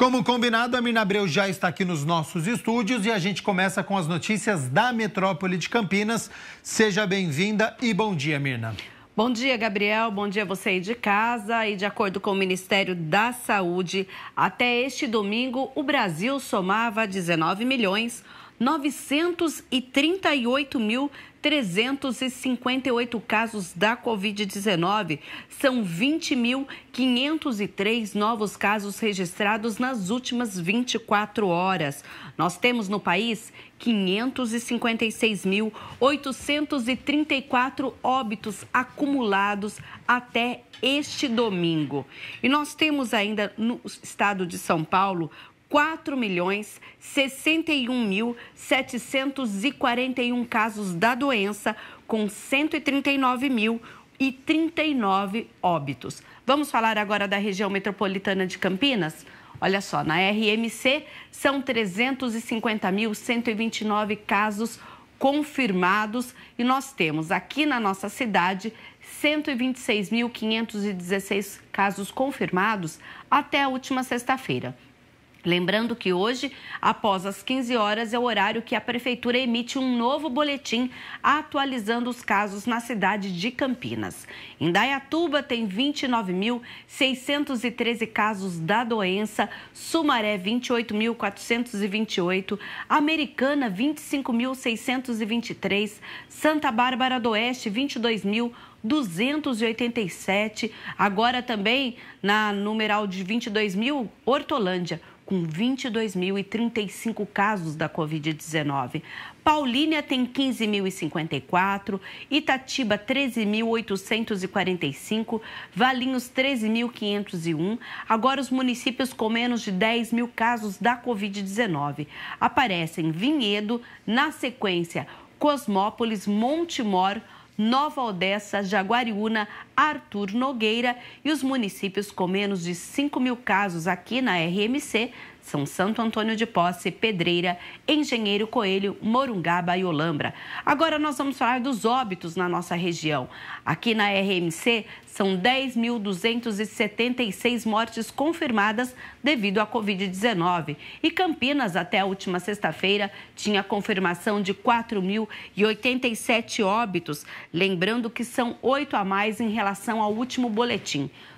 Como combinado, a Mirna Abreu já está aqui nos nossos estúdios e a gente começa com as notícias da metrópole de Campinas. Seja bem-vinda e bom dia, Mirna. Bom dia, Gabriel. Bom dia você aí de casa. E de acordo com o Ministério da Saúde, até este domingo o Brasil somava 19 milhões 938.358 casos da Covid-19. São 20.503 novos casos registrados nas últimas 24 horas. Nós temos no país 556.834 óbitos acumulados até este domingo. E nós temos ainda no estado de São Paulo 4 milhões 61 mil casos da doença, com 139 mil e 39 óbitos. Vamos falar agora da região metropolitana de Campinas? Olha só, na RMC são 350.129 casos confirmados e nós temos aqui na nossa cidade 126.516 casos confirmados até a última sexta-feira. Lembrando que hoje, após as 15 horas, é o horário que a Prefeitura emite um novo boletim atualizando os casos na cidade de Campinas. Indaiatuba tem 29.613 casos da doença, Sumaré 28.428, Americana 25.623, Santa Bárbara do Oeste 22.000. 287, agora também na numeral de 22 mil, Hortolândia, com 22.035 casos da Covid-19. Paulínia tem 15.054, Itatiba 13.845, Valinhos 13.501. Agora os municípios com menos de 10 mil casos da Covid-19 aparecem Vinhedo, na sequência Cosmópolis, Montemor, Nova Odessa, Jaguariúna, Arthur Nogueira e os municípios com menos de 5 mil casos aqui na RMC são Santo Antônio de Posse, Pedreira, Engenheiro Coelho, Morungaba e Olambra. Agora nós vamos falar dos óbitos na nossa região. Aqui na RMC são 10.276 mortes confirmadas devido à Covid-19. E Campinas, até a última sexta-feira, tinha confirmação de 4.087 óbitos. Lembrando que são oito a mais em relação ao último boletim.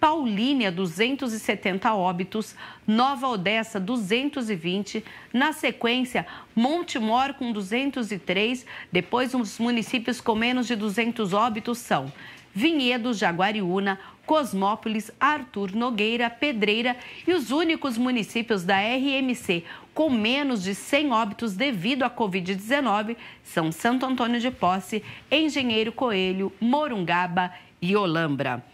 Paulínia, 270 óbitos, Nova Odessa, 220, na sequência, Monte Mor com 203, depois os municípios com menos de 200 óbitos são Vinhedo, Jaguariúna, Cosmópolis, Arthur Nogueira, Pedreira e os únicos municípios da RMC com menos de 100 óbitos devido à Covid-19 são Santo Antônio de Posse, Engenheiro Coelho, Morungaba e Olambra.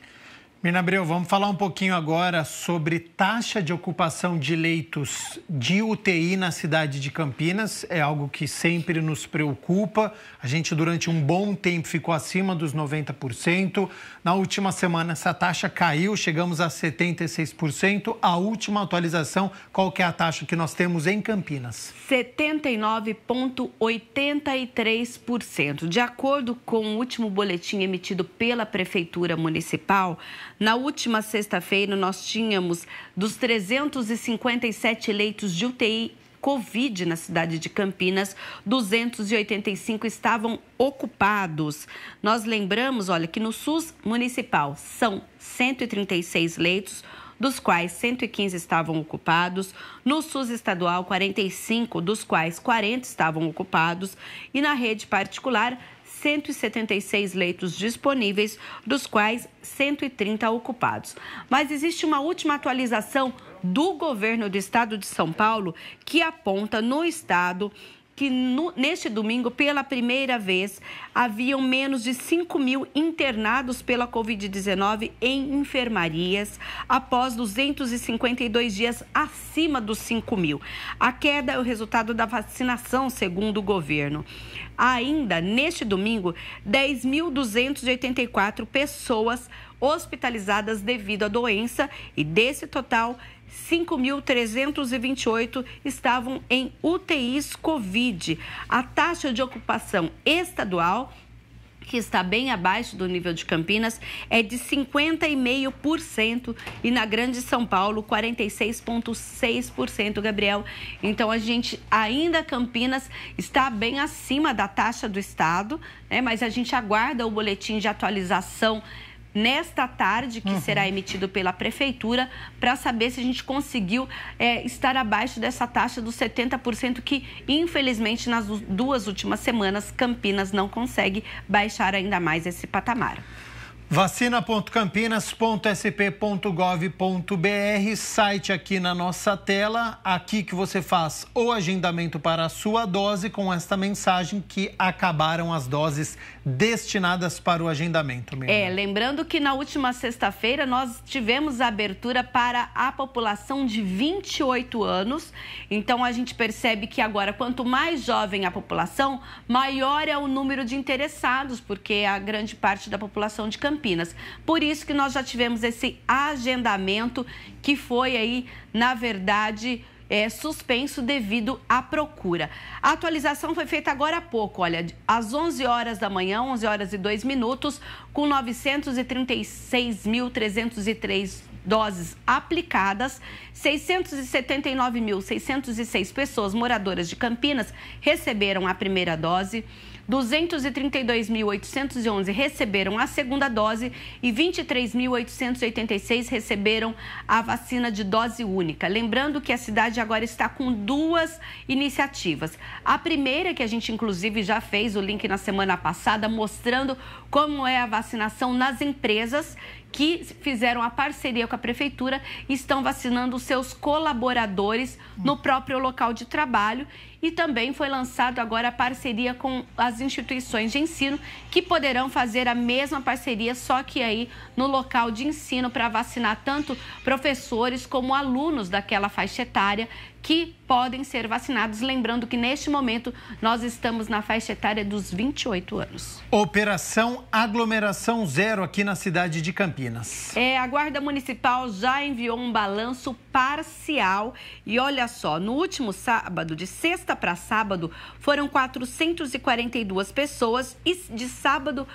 Mina Abreu, vamos falar um pouquinho agora sobre taxa de ocupação de leitos de UTI na cidade de Campinas. É algo que sempre nos preocupa. A gente, durante um bom tempo, ficou acima dos 90%. Na última semana, essa taxa caiu, chegamos a 76%. A última atualização, qual que é a taxa que nós temos em Campinas? 79,83%. De acordo com o último boletim emitido pela Prefeitura Municipal, na última sexta-feira, nós tínhamos dos 357 leitos de UTI Covid na cidade de Campinas, 285 estavam ocupados. Nós lembramos, olha, que no SUS municipal são 136 leitos, dos quais 115 estavam ocupados, no SUS estadual 45, dos quais 40 estavam ocupados e na rede particular 176 leitos disponíveis, dos quais 130 ocupados. Mas existe uma última atualização do governo do estado de São Paulo que aponta no estado que no, neste domingo, pela primeira vez, haviam menos de 5 mil internados pela Covid-19 em enfermarias, após 252 dias acima dos 5 mil. A queda é o resultado da vacinação, segundo o governo. Ainda neste domingo, 10.284 pessoas hospitalizadas devido à doença e desse total, 5.328 estavam em UTIs Covid. A taxa de ocupação estadual que está bem abaixo do nível de Campinas, é de 50,5% e na Grande São Paulo 46,6%, Gabriel. Então a gente ainda Campinas está bem acima da taxa do estado, né? Mas a gente aguarda o boletim de atualização nesta tarde, que uhum. será emitido pela Prefeitura, para saber se a gente conseguiu é, estar abaixo dessa taxa dos 70%, que infelizmente nas duas últimas semanas Campinas não consegue baixar ainda mais esse patamar vacina.campinas.sp.gov.br, site aqui na nossa tela, aqui que você faz o agendamento para a sua dose com esta mensagem que acabaram as doses destinadas para o agendamento. é, lembrando que na última sexta-feira nós tivemos a abertura para a população de 28 anos, então a gente percebe que agora quanto mais jovem a população, maior é o número de interessados, porque a grande parte da população de Campinas Campinas. Por isso que nós já tivemos esse agendamento que foi aí, na verdade, é, suspenso devido à procura. A atualização foi feita agora há pouco, olha, às 11 horas da manhã, 11 horas e 2 minutos, com 936.303 doses aplicadas, 679.606 pessoas moradoras de Campinas receberam a primeira dose. 232.811 receberam a segunda dose e 23.886 receberam a vacina de dose única. Lembrando que a cidade agora está com duas iniciativas. A primeira, que a gente inclusive já fez o link na semana passada, mostrando como é a vacinação nas empresas que fizeram a parceria com a prefeitura estão vacinando seus colaboradores no próprio local de trabalho e também foi lançado agora a parceria com as instituições de ensino que poderão fazer a mesma parceria só que aí no local de ensino para vacinar tanto professores como alunos daquela faixa etária que podem ser vacinados. Lembrando que neste momento nós estamos na faixa etária dos 28 anos. Operação Aglomeração Zero aqui na cidade de Campinas. É, a Guarda Municipal já enviou um balanço parcial. E olha só, no último sábado, de sexta para sábado, foram 442 pessoas e de sábado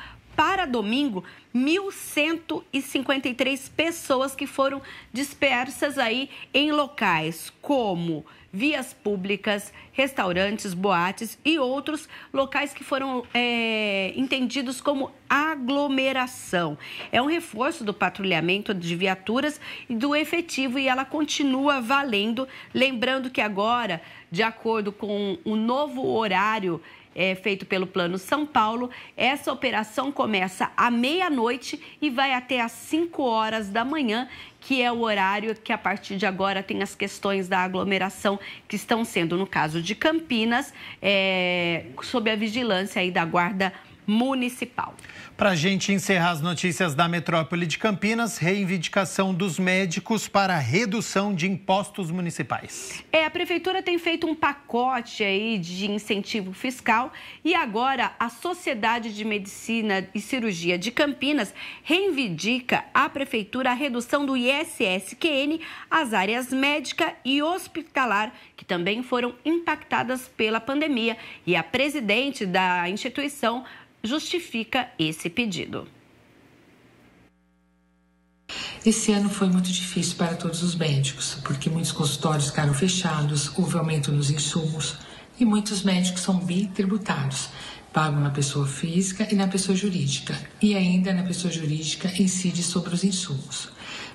para domingo 1.153 pessoas que foram dispersas aí em locais como vias públicas, restaurantes, boates e outros locais que foram é, entendidos como aglomeração. É um reforço do patrulhamento de viaturas e do efetivo e ela continua valendo. Lembrando que agora, de acordo com o novo horário é, feito pelo Plano São Paulo. Essa operação começa à meia-noite e vai até às 5 horas da manhã, que é o horário que a partir de agora tem as questões da aglomeração que estão sendo, no caso de Campinas, é, sob a vigilância aí da Guarda Municipal municipal. Para a gente encerrar as notícias da metrópole de Campinas, reivindicação dos médicos para redução de impostos municipais. É, a prefeitura tem feito um pacote aí de incentivo fiscal e agora a Sociedade de Medicina e Cirurgia de Campinas reivindica à prefeitura a redução do ISSQN às áreas médica e hospitalar que também foram impactadas pela pandemia. E a presidente da instituição justifica esse pedido. Esse ano foi muito difícil para todos os médicos, porque muitos consultórios ficaram fechados, houve aumento nos insumos e muitos médicos são bitributados. Pagam na pessoa física e na pessoa jurídica, e ainda na pessoa jurídica incide sobre os insumos.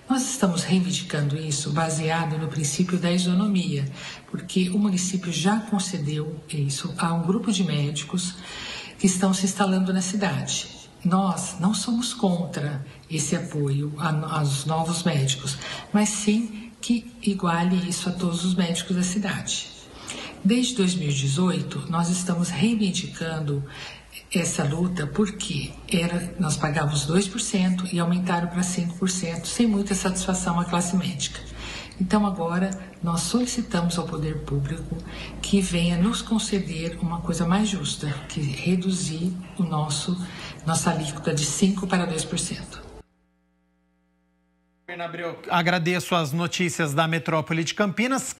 Nós estamos reivindicando isso baseado no princípio da isonomia, porque o município já concedeu isso a um grupo de médicos que estão se instalando na cidade. Nós não somos contra esse apoio aos novos médicos, mas sim que iguale isso a todos os médicos da cidade. Desde 2018, nós estamos reivindicando essa luta porque era, nós pagávamos 2% e aumentaram para 5%, sem muita satisfação à classe médica. Então, agora, nós solicitamos ao poder público que venha nos conceder uma coisa mais justa, que reduzir o nosso nossa alíquota de 5 para 2%. Agradeço as notícias da metrópole de Campinas.